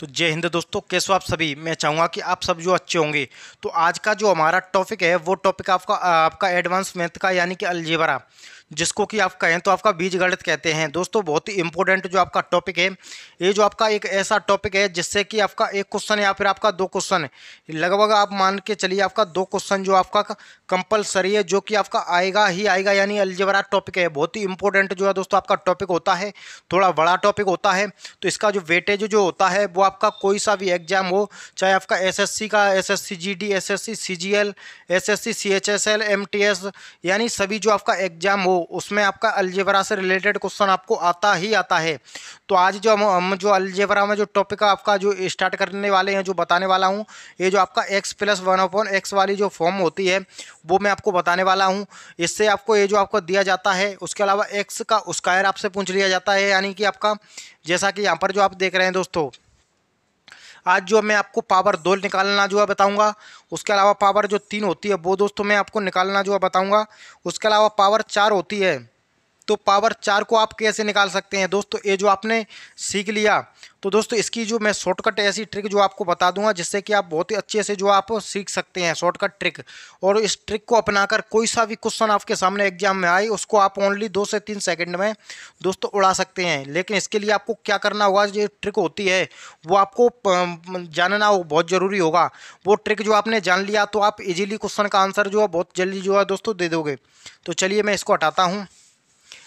तो जय हिंद दोस्तों कैसे हो आप सभी मैं चाहूँगा कि आप सब जो अच्छे होंगे तो आज का जो हमारा टॉपिक है वो टॉपिक आपका आपका एडवांस मैथ का यानी कि अलजेबरा जिसको कि आप कहें तो आपका बीज गणित कहते हैं दोस्तों बहुत ही इंपॉर्टेंट जो आपका टॉपिक है ये जो आपका एक ऐसा टॉपिक है जिससे कि आपका एक क्वेश्चन या फिर आपका दो क्वेश्चन लगभग आप मान के चलिए आपका दो क्वेश्चन जो आपका कंपलसरी है जो कि आपका आएगा ही आएगा यानी अलजबरा टॉपिक है बहुत ही इंपॉर्टेंट जो है दोस्तों आपका टॉपिक होता है थोड़ा बड़ा टॉपिक होता है तो इसका जो वेटेज जो होता है वो आपका कोई सा भी एग्जाम हो चाहे आपका एस का S C H S L M T S यानी सभी जो आपका एग्जाम हो उसमें आपका अलजेबरा से रिलेटेड क्वेश्चन आपको आता ही आता है तो आज जो हम हम जो अलजेबरा में जो टॉपिक आपका जो स्टार्ट करने वाले हैं जो बताने वाला हूँ ये जो आपका x plus one upon x वाली जो फॉर्म होती है वो मैं आपको बताने वाला हूँ इससे आपको ये जो आपको दिया जाता है उसके अलावा एक्स का स्क्वायर आपसे पूछ लिया जाता है यानी कि आपका जैसा कि यहाँ पर जो आप देख रहे हैं दोस्तों आज जो मैं आपको पावर दो निकालना जो है बताऊँगा उसके अलावा पावर जो तीन होती है वो दोस्तों मैं आपको निकालना जो है बताऊँगा उसके अलावा पावर चार होती है तो पावर चार को आप कैसे निकाल सकते हैं दोस्तों ये जो आपने सीख लिया तो दोस्तों इसकी जो मैं शॉर्टकट ऐसी ट्रिक जो आपको बता दूंगा जिससे कि आप बहुत ही अच्छे से जो आप सीख सकते हैं शॉर्टकट ट्रिक और इस ट्रिक को अपनाकर कोई सा भी क्वेश्चन आपके सामने एग्जाम में आए उसको आप ओनली दो से तीन सेकंड में दोस्तों उड़ा सकते हैं लेकिन इसके लिए आपको क्या करना होगा जो ट्रिक होती है वो आपको जानना हो बहुत ज़रूरी होगा वो ट्रिक जो आपने जान लिया तो आप इजीली क्वेश्चन का आंसर जो है बहुत जल्दी जो है दोस्तों दे दोगे तो चलिए मैं इसको हटाता हूँ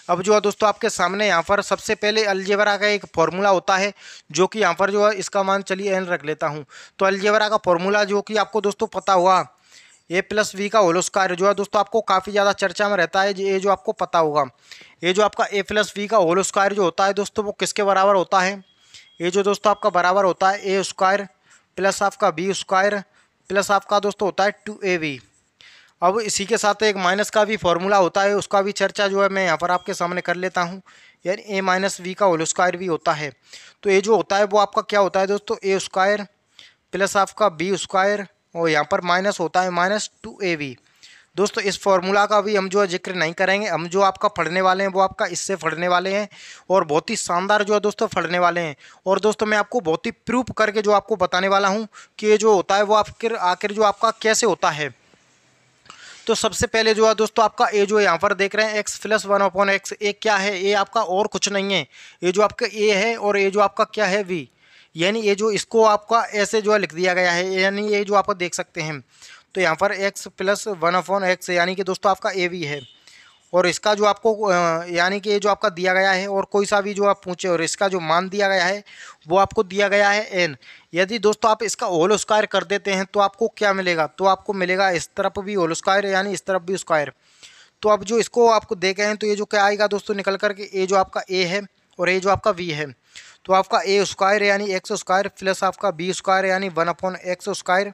अब जो है दोस्तों आपके सामने यहाँ पर सबसे पहले अलजेबरा का एक फॉर्मूला होता है जो कि यहाँ पर जो है इसका मान चलिए एन रख लेता हूँ तो अलजेबरा का फॉर्मूला जो कि आपको दोस्तों पता हुआ ए प्लस वी का होल स्क्वायर जो है दोस्तों आपको काफ़ी ज़्यादा चर्चा में रहता है ये जो आपको पता होगा ये जो आपका ए प्लस वी का होल स्क्वायर जो होता है दोस्तों वो किसके बराबर होता है ये जो दोस्तों आपका बराबर होता है ए स्क्वायर प्लस आपका बी स्क्वायर प्लस आपका दोस्तों होता है टू ए वी अब इसी के साथ एक माइनस का भी फॉर्मूला होता है उसका भी चर्चा जो है मैं यहाँ पर आपके सामने कर लेता हूँ यानी ए माइनस वी का होल स्क्वायर भी होता है तो ये जो होता है वो आपका क्या होता है दोस्तों ए स्क्वायर प्लस आपका बी स्क्वायर और यहाँ पर माइनस होता है माइनस टू ए वी दोस्तों इस फॉर्मूला का भी हम जो है जिक्र नहीं करेंगे हम जो आपका पढ़ने वाले हैं वो आपका इससे पढ़ने वाले हैं और बहुत ही शानदार जो है दोस्तों पढ़ने वाले हैं और दोस्तों मैं आपको बहुत ही प्रूफ करके जो आपको बताने वाला हूँ कि ये जो होता है वो आखिर आखिर जो आपका कैसे होता है तो सबसे पहले जो है दोस्तों आपका ए जो यहाँ पर देख रहे हैं x plus one upon x a क्या है ए आपका और कुछ नहीं है ये जो आपका ए है और ए जो आपका क्या है वी यानी ये जो इसको आपका ऐसे जो है लिख दिया गया है यानी ये जो आप देख सकते हैं तो यहाँ पर x plus one upon x यानी कि दोस्तों आपका ए वी है और इसका जो आपको यानी कि जो आपका दिया गया है और कोई सा भी जो आप पूछे और इसका जो मान दिया गया है वो आपको दिया गया है एन यदि दोस्तों आप इसका होल स्क्वायर कर देते हैं तो आपको क्या मिलेगा तो आपको मिलेगा इस तरफ भी होल स्क्वायर यानी इस तरफ भी स्क्वायर तो अब जो इसको आपको दे गए हैं तो ये जो क्या आएगा दोस्तों निकल करके ए जो आपका ए है और ए जो आपका वी है तो आपका ए स्क्वायर यानी एक्स स्क्वायर प्लस आपका बी स्क्वायर यानी one upon x square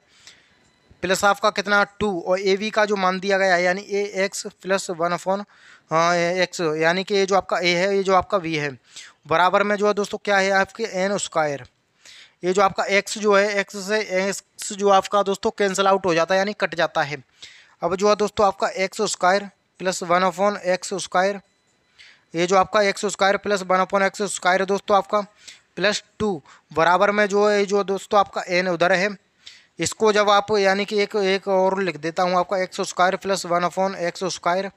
plus half का कितना टू और ए वी का जो मान दिया गया है यानी a x plus one upon x यानी कि ये जो आपका ए है ये जो आपका वी है बराबर में जो है दोस्तों क्या है आपके एन स्क्वायर ये जो आपका एक्स जो है एक्स से एक्स जो आपका दोस्तों कैंसिल आउट हो जाता है यानी कट जाता है अब जो है दोस्तों आपका x square plus one upon x square ये जो आपका x square plus one upon x square दोस्तों आपका प्लस टू बराबर में जो है जो दोस्तों आपका एन उधर है इसको जब आप यानी कि एक एक और लिख देता हूँ आपका x square plus one upon x square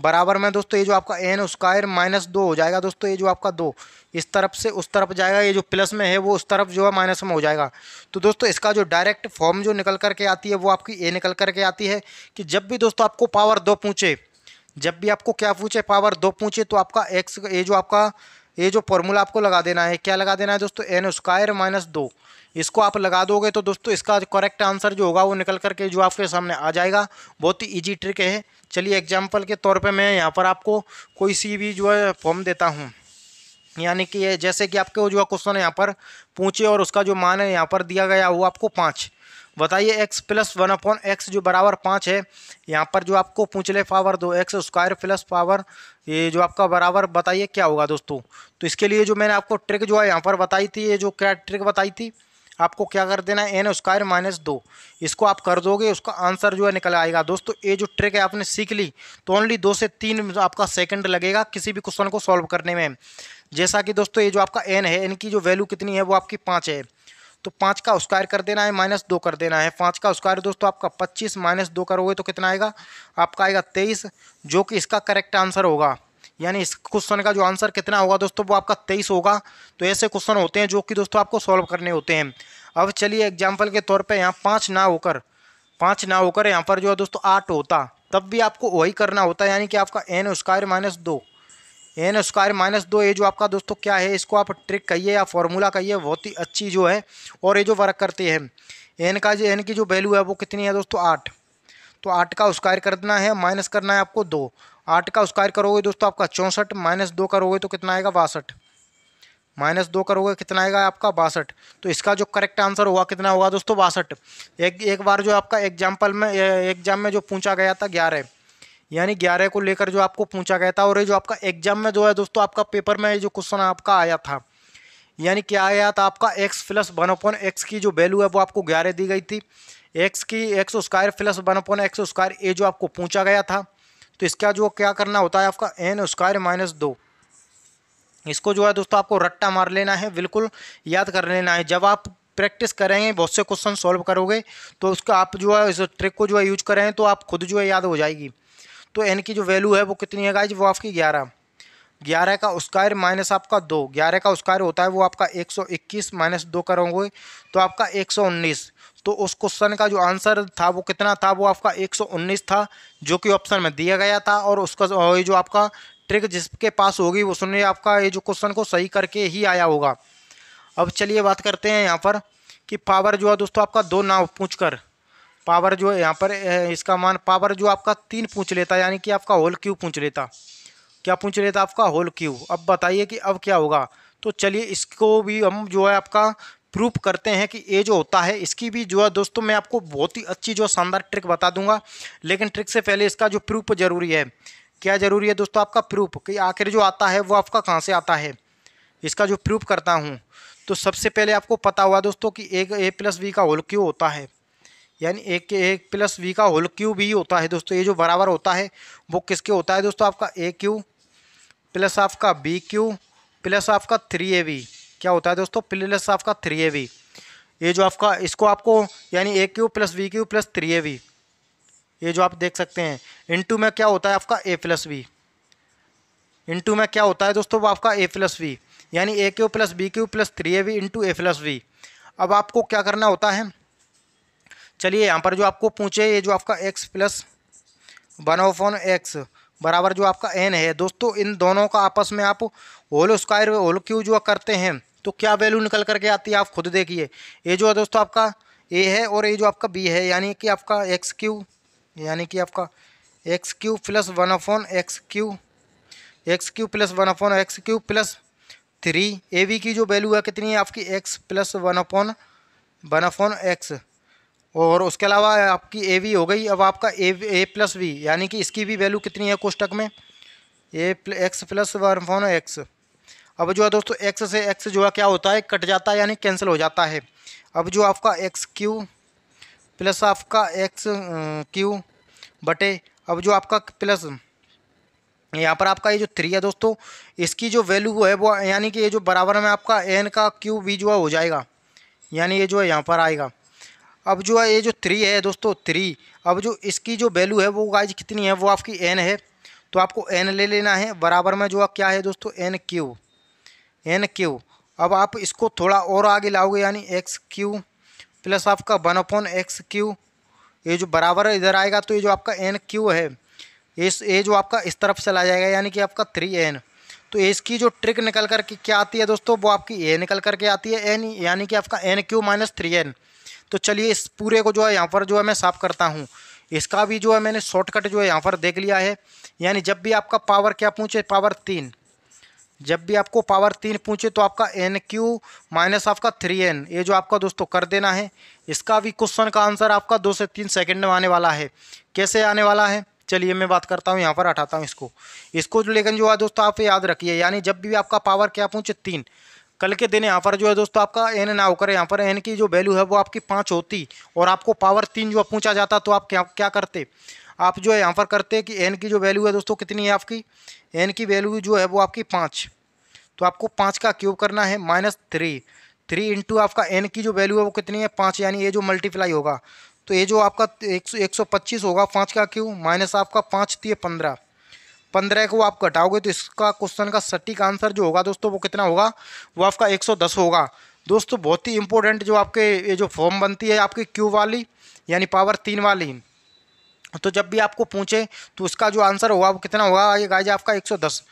बराबर में दोस्तों ये जो आपका एन स्क्वायर माइनस दो हो जाएगा दोस्तों ये जो आपका दो इस तरफ से उस तरफ जाएगा ये जो प्लस में है वो उस तरफ जो है माइनस में हो जाएगा तो दोस्तों इसका जो डायरेक्ट फॉर्म जो निकल करके आती है वो आपकी ए निकल करके आती है कि जब भी दोस्तों आपको पावर दो पूछे जब भी आपको क्या पूछे पावर दो पूछे तो आपका एक्स ये जो आपका ये जो फॉर्मूला आपको लगा देना है क्या लगा देना है दोस्तों एन स्क्वायर माइनस दो इसको आप लगा दोगे तो दोस्तों इसका करेक्ट आंसर जो होगा वो निकल करके जो आपके सामने आ जाएगा बहुत ही ईजी ट्रिक है चलिए एग्जाम्पल के तौर पर मैं यहाँ पर आपको कोई सी भी जो है फॉर्म देता हूँ यानी कि जैसे कि आपके जो क्वेश्चन यहाँ पर पूछे और उसका जो मान है यहाँ पर दिया गया वो आपको पाँच बताइए x plus one upon x जो बराबर पाँच है यहाँ पर जो आपको पूछ ले पावर दो एक्स स्क्वायर प्लस पावर ये जो आपका बराबर बताइए क्या होगा दोस्तों तो इसके लिए जो मैंने आपको ट्रिक जो है यहाँ पर बताई थी ये जो क्या ट्रिक बताई थी आपको क्या कर देना है एन स्क्वायर माइनस दो इसको आप कर दोगे उसका आंसर जो है निकल आएगा दोस्तों ये जो ट्रिक है आपने सीख ली तो ओनली दो से तीन आपका सेकंड लगेगा किसी भी क्वेश्चन को सॉल्व करने में जैसा कि दोस्तों ये जो आपका एन है एन की जो वैल्यू कितनी है वो आपकी पाँच है तो पाँच का स्क्वायर कर देना है माइनस दो कर देना है पाँच का स्क्वायर दोस्तों आपका पच्चीस माइनस दो करोगे तो कितना आएगा आपका आएगा तेईस जो कि इसका करेक्ट आंसर होगा यानी इस क्वेश्चन का जो आंसर कितना होगा दोस्तों वो आपका तेईस होगा तो ऐसे क्वेश्चन होते हैं जो कि दोस्तों आपको सॉल्व करने होते हैं अब चलिए एग्जाम्पल के तौर पर यहाँ पाँच ना होकर पाँच ना होकर यहाँ पर जो है दोस्तों आठ होता तब भी आपको वही करना होता है यानी कि आपका एन स्क्वायर माइनस दो एन स्क्वायर माइनस दो ये जो आपका दोस्तों क्या है इसको आप ट्रिक कहिए या फॉर्मूला कहिए बहुत ही अच्छी जो है और ये जो वर्क करती है एन का जो एन की जो वैल्यू है वो कितनी है दोस्तों आठ तो आठ का स्क्वायर करना है माइनस करना है आपको दो आठ का स्क्वायर करोगे दोस्तों आपका चौंसठ माइनस दो करोगे तो कितना आएगा बासठ माइनस दो करोगे कितना आएगा आपका बासठ तो इसका जो करेक्ट आंसर होगा कितना होगा दोस्तों बासठ एक एक बार जो आपका एग्जाम्पल में एग्जाम में जो पूछा गया था ग्यारह यानी ग्यारह को लेकर जो आपको पूछा गया था और ये जो आपका एग्जाम में जो है दोस्तों आपका पेपर में जो क्वेश्चन आपका आया था यानी क्या आया था आपका x plus one upon x की जो वैल्यू है वो आपको ग्यारह दी गई थी एक्स की x square plus one upon x square ये जो आपको पूछा गया था तो इसका जो क्या करना होता है आपका एन स्क्वायर माइनस दो इसको जो है दोस्तों आपको रट्टा मार लेना है बिल्कुल याद कर लेना है जब आप प्रैक्टिस करेंगे बहुत से क्वेश्चन सॉल्व करोगे तो उसका आप जो है इस ट्रिक को जो है यूज करें तो आप खुद जो है याद हो जाएगी तो एन की जो वैल्यू है वो कितनी है गाइज वो आपकी ग्यारह ग्यारह का स्क्वायर माइनस आपका दो ग्यारह का स्क्वायर होता है वो आपका एक सौ इक्कीस माइनस दो करोगे तो आपका एक सौ उन्नीस तो उस क्वेश्चन का जो आंसर था वो कितना था वो आपका 119 था जो कि ऑप्शन में दिया गया था और उसका जो आपका ट्रिक जिसके पास होगी उसने आपका ये जो क्वेश्चन को सही करके ही आया होगा अब चलिए बात करते हैं यहाँ पर कि पावर जो है दोस्तों आपका दो नाव पूछ कर पावर जो है यहाँ पर इसका मान पावर जो आपका तीन पूछ लेता यानी कि आपका होल क्यू पूछ लेता क्या पूछ लेता आपका होल क्यू अब बताइए कि अब क्या होगा तो चलिए इसको भी हम जो है आपका प्रूफ करते हैं कि ये जो होता है इसकी भी जो है दोस्तों मैं आपको बहुत ही अच्छी जो शानदार ट्रिक बता दूंगा लेकिन ट्रिक से पहले इसका जो प्रूफ जरूरी है क्या जरूरी है दोस्तों आपका प्रूफ कि आखिर जो आता है वो आपका कहाँ से आता है इसका जो प्रूफ करता हूँ तो सबसे पहले आपको पता हुआ दोस्तों कि एक ए प्लस वी का होल क्यू होता है यानी एक के ए प्लस वी का होल क्यू भी होता है दोस्तों ये जो बराबर होता है वो किसके होता है दोस्तों आपका ए क्यू प्लस आपका बी क्यू प्लस आपका थ्री ए वी क्या होता है दोस्तों प्लस आपका थ्री ए वी ये जो आपका इसको आपको यानी a cube plus b cube plus three a b ये जो आप देख सकते हैं इनटू में क्या होता है आपका ए प्लस वी टू में क्या होता है दोस्तों वो आपका ए प्लस वी यानी a cube plus b cube plus three a b into a plus b अब आपको क्या करना होता है चलिए यहाँ पर जो आपको पूछे ये जो आपका x plus one upon x बराबर जो आपका एन है दोस्तों इन दोनों का आपस में आप होल स्क्वायर होल क्यू जो करते हैं तो क्या वैल्यू निकल करके आती है आप खुद देखिए ये जो है दोस्तों आपका ए है और ये जो आपका बी है यानी कि आपका एक्स क्यू यानी कि आपका x cube plus one upon x cube x cube plus one upon x cube plus three a b की जो वैल्यू है कितनी है आपकी x plus one upon one upon x और उसके अलावा आपकी ए वी हो गई अब आपका ए ए प्लस वी यानी कि इसकी भी वैल्यू कितनी है कोष्टक में ए x plus one upon x अब जो है दोस्तों एक्स से एक्स जो है क्या होता है कट जाता है यानी कैंसिल हो जाता है अब जो आपका एक्स क्यू प्लस आपका एक्स क्यू बटे अब जो आपका प्लस यहाँ पर आपका ये जो थ्री है दोस्तों इसकी जो वैल्यू है वो यानी कि ये जो बराबर में आपका एन का क्यू वी जो है हो जाएगा यानी ये जो है यहाँ पर आएगा अब जो है ये जो थ्री है दोस्तों थ्री अब जो इसकी जो वैल्यू है वो गाइज कितनी है वो आपकी एन है तो आपको एन ले लेना है बराबर में जो क्या है दोस्तों एन क्यू एन क्यू अब आप इसको थोड़ा और आगे लाओगे यानी एक्स क्यू प्लस आपका वन अपॉन एक्स क्यू ये जो बराबर इधर आएगा तो ये जो आपका एन क्यू है इस ये जो आपका इस तरफ चला जाएगा यानी कि आपका थ्री एन तो इसकी जो ट्रिक निकल करके क्या आती है दोस्तों वो आपकी ए निकल करके आती है एन यानी कि आपका n cube minus three n तो चलिए इस पूरे को जो है यहाँ पर जो है मैं साफ़ करता हूँ इसका भी जो है मैंने शॉर्टकट जो है यहाँ पर देख लिया है यानी जब भी आपका पावर क्या पूछे पावर तीन जब भी आपको पावर तीन पूछे तो आपका एन क्यू माइनस आपका थ्री एन ये जो आपका दोस्तों कर देना है इसका भी क्वेश्चन का आंसर आपका दो से तीन सेकंड में आने वाला है कैसे आने वाला है चलिए मैं बात करता हूँ यहाँ पर हटाता हूँ इसको इसको लेकिन जो है दोस्तों आप याद रखिए यानी जब भी आपका पावर क्या पूछे तीन कल के दिन यहाँ पर जो है दोस्तों आपका एन ना होकर यहाँ पर एन की जो वैल्यू है वो आपकी पाँच होती और आपको पावर तीन जो पूछा जाता तो आप क्या क्या करते आप जो है यहाँ पर करते कि एन की जो वैल्यू है दोस्तों कितनी है आपकी एन की वैल्यू जो है वो आपकी पाँच तो आपको पाँच का क्यूब करना है माइनस थ्री थ्री इंटू आपका एन की जो वैल्यू है वो कितनी है पाँच यानी ये जो मल्टीप्लाई होगा तो ये जो आपका एक सौ एक सौ पच्चीस होगा पाँच का क्यू माइनस आपका पाँच थी तो पंद्रह पंद्रह को आप घटाओगे तो इसका क्वेश्चन का सटीक आंसर जो होगा दोस्तों वो कितना होगा वो आपका एक सौ दस होगा दोस्तों बहुत ही इंपॉर्टेंट जो आपके ये जो फॉर्म बनती है आपकी क्यू वाली यानी पावर तीन वाली तो जब भी आपको पूछे तो उसका जो आंसर होगा वो कितना होगा ये गाय आपका एक सौ दस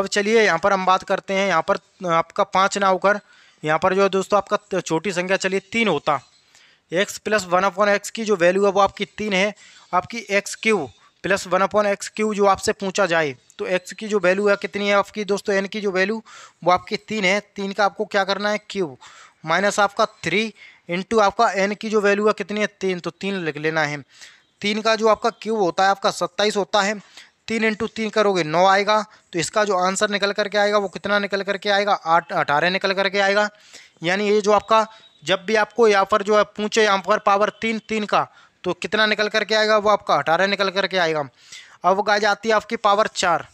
अब चलिए यहाँ पर हम बात करते हैं यहाँ पर आपका पाँच ना होकर यहाँ पर जो दोस्तों आपका छोटी संख्या चलिए तीन होता x plus one one x की जो वैल्यू है वो आपकी तीन है आपकी x cube plus one upon x cube जो आपसे पूछा जाए तो एक्स की जो वैल्यू है कितनी है आपकी दोस्तों एन की जो वैल्यू वो आपकी तीन है तीन का आपको क्या करना है क्यू माइनस आपका थ्री इंटू आपका एन की जो वैल्यू है कितनी है तीन तो तीन लिख लेना है तीन का जो आपका क्यूब होता है आपका सत्ताईस होता है तीन इंटू तीन करोगे नौ आएगा तो इसका जो आंसर निकल करके आएगा वो कितना निकल करके आएगा आठ अठारह निकल करके आएगा यानी ये जो आपका जब भी आपको यहाँ पर जो है पूछे यहाँ पर पावर तीन तीन का तो कितना निकल करके आएगा वो आपका अठारह निकल करके आएगा अब वो गाइज आती है आपकी पावर चार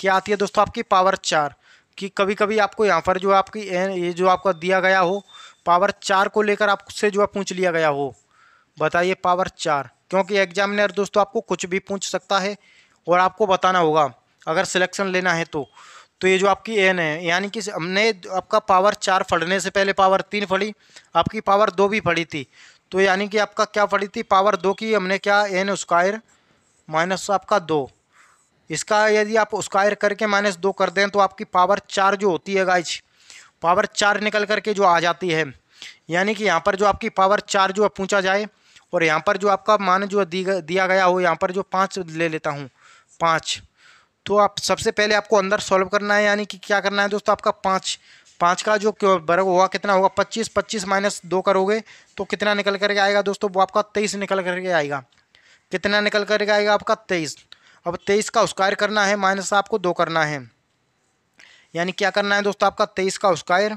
क्या आती है दोस्तों आपकी पावर चार कि कभी कभी आपको यहाँ पर जो आपकी ये जो आपका दिया गया हो पावर चार को लेकर आपसे जो है पूछ लिया गया हो बताइए पावर चार क्योंकि एग्जामिनर दोस्तों आपको कुछ भी पूछ सकता है और आपको बताना होगा अगर सिलेक्शन लेना है तो तो ये जो आपकी एन है यानी कि हमने आपका पावर चार फड़ने से पहले पावर तीन फड़ी आपकी पावर दो भी फड़ी थी तो यानी कि आपका क्या पड़ी थी पावर दो की हमने क्या एन स्क्वायर माइनस आपका दो इसका यदि आप स्क्वायर करके माइनस दो कर दें तो आपकी पावर चार जो होती है गाइज पावर चार निकल करके जो आ जाती है यानी कि यहाँ पर जो आपकी पावर चार जो पूछा जाए और यहाँ पर जो आपका मान जो दिया गया हो यहाँ पर जो पाँच ले लेता हूँ पाँच तो आप सबसे पहले आपको अंदर सॉल्व करना है यानी कि क्या करना है दोस्तों आपका पाँच पाँच का जो वर्ग होगा कितना होगा पच्चीस पच्चीस माइनस दो करोगे तो कितना निकल करके आएगा दोस्तों वो आपका तेईस निकल करके आएगा कितना निकल करके आएगा आपका तेईस अब तेईस का उस्कायर करना है माइनस आपको दो करना है यानी क्या करना है दोस्तों आपका तेईस का उस्कायर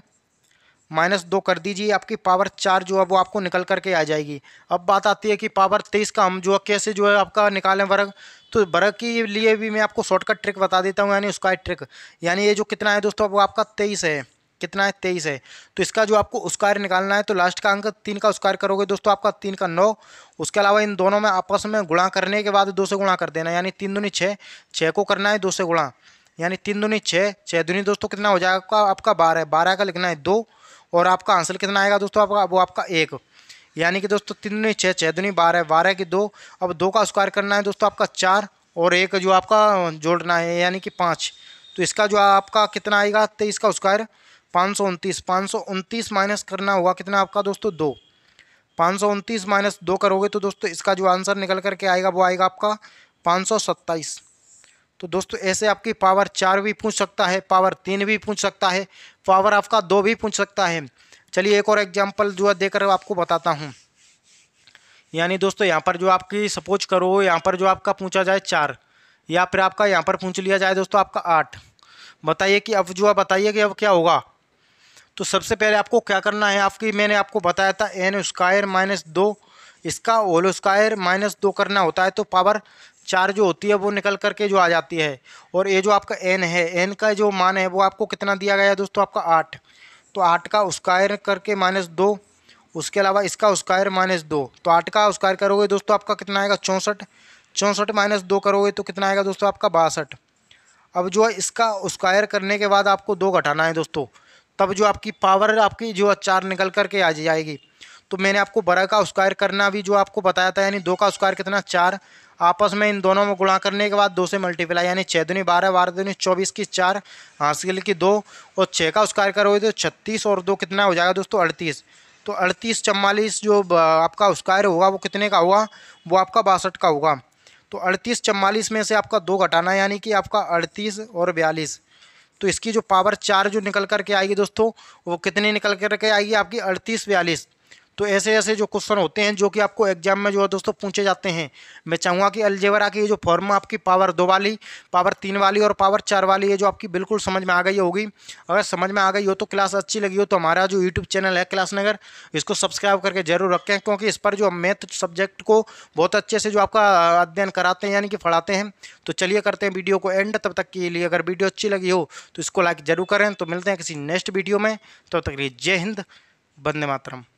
माइनस दो कर दीजिए आपकी पावर चार जो है वो आपको निकल करके आ जाएगी अब बात आती है कि पावर तेईस का हम जो है कैसे जो है आपका निकालें वर्ग तो वर्ग के लिए भी मैं आपको शॉर्टकट ट्रिक बता देता हूँ यानी उसका ट्रिक यानी ये जो कितना है दोस्तों वो आपका तेईस है कितना है तेईस है तो इसका जो आपको उसकार निकालना है तो लास्ट का अंक तीन का उसकार करोगे दोस्तों आपका तीन का नौ उसके अलावा इन दोनों में आपस में गुणा करने के बाद दो से गुणा कर देना यानी तीन दुनी छः छः को करना है दो से गुणा यानी तीन दुनी छः छः दुनी दोस्तों कितना हो जाएगा आपका आपका बारह बारह का लिखना है दो और आपका आंसर कितना आएगा दोस्तों आपका वो आपका एक यानी कि दोस्तों तीन दुनी छः छः दुनी बारह बारह की दो अब दो का स्क्वायर करना है दोस्तों आपका चार और एक जो आपका जोड़ना है यानी कि पाँच तो इसका जो आपका कितना आएगा तेईस का स्क्वायर पाँच सौ उनतीस पाँच सौ उनतीस माइनस करना होगा कितना आपका दोस्तों दो पाँच सौ उनतीस माइनस दो करोगे तो दोस्तों इसका जो आंसर निकल करके आएगा वो आएगा आपका पाँच सौ सत्ताईस तो दोस्तों ऐसे आपकी पावर चार भी पूछ सकता है पावर तीन भी पूछ सकता है पावर आपका दो भी पूछ सकता है चलिए एक और एग्जाम्पल जो है देकर आपको बताता हूँ यानी दोस्तों यहाँ पर जो आपकी सपोज करो यहाँ पर जो आपका पूछा जाए चार या फिर आपका यहाँ पर पूछ लिया जाए दोस्तों आपका आठ बताइए कि अब जो है बताइए कि अब क्या होगा तो सबसे पहले आपको क्या करना है आपकी मैंने आपको बताया था एन स्क्वायर माइनस दो इसका होल स्क्वायर माइनस दो करना होता है तो पावर चार जो होती है वो निकल करके जो आ जाती है और ये जो आपका एन है एन का जो मान है वो आपको कितना दिया गया है दोस्तों आपका आठ तो आठ का स्क्वायर करके माइनस दो उसके अलावा इसका स्क्वायर माइनस दो तो आठ का स्क्वायर करोगे दोस्तों आपका कितना आएगा चौंसठ चौंसठ माइनस दो करोगे तो कितना आएगा दोस्तों आपका बासठ अब जो है इसका स्क्वायर करने के बाद आपको दो घटाना है दोस्तों तब जो आपकी पावर आपकी जो चार निकल करके आ जाएगी तो मैंने आपको बड़ा का स्क्वायर करना भी जो आपको बताया था यानी दो का स्क्वायर कितना चार आपस में इन दोनों में गुणा करने के बाद दो से मल्टीप्लाई यानी छः दूनी बारह बारह दुनी चौबीस की चार हासिल की दो और छः का स्क्वायर करोगे तो छत्तीस और दो कितना हो जाएगा दोस्तों अड़तीस तो अड़तीस चम्मालीस जो आपका स्क्वायर होगा वो कितने का होगा वो आपका बासठ का होगा तो अड़तीस चम्मालीस में से आपका दो घटाना यानी कि आपका अड़तीस और बयालीस तो इसकी जो पावर चार जो निकल करके आएगी दोस्तों वो कितनी निकल करके आएगी आपकी अड़तीस बयालीस तो ऐसे ऐसे जो क्वेश्चन होते हैं जो कि आपको एग्जाम में जो है दोस्तों पूछे जाते हैं मैं चाहूँगा कि अलजेवरा की जो फॉर्म आपकी पावर दो वाली पावर तीन वाली और पावर चार वाली है जो आपकी बिल्कुल समझ में आ गई होगी अगर समझ में आ गई हो तो क्लास अच्छी लगी हो तो हमारा जो यूट्यूब चैनल है क्लास नगर इसको सब्सक्राइब करके जरूर रखें क्योंकि इस पर जो मैथ सब्जेक्ट को बहुत अच्छे से जो आपका अध्ययन कराते हैं यानी कि पढ़ाते हैं तो चलिए करते हैं वीडियो को एंड तब तक के लिए अगर वीडियो अच्छी लगी हो तो इसको लाइक जरूर करें तो मिलते हैं किसी नेक्स्ट वीडियो में तब तक के लिए जय हिंद बंदे मातरम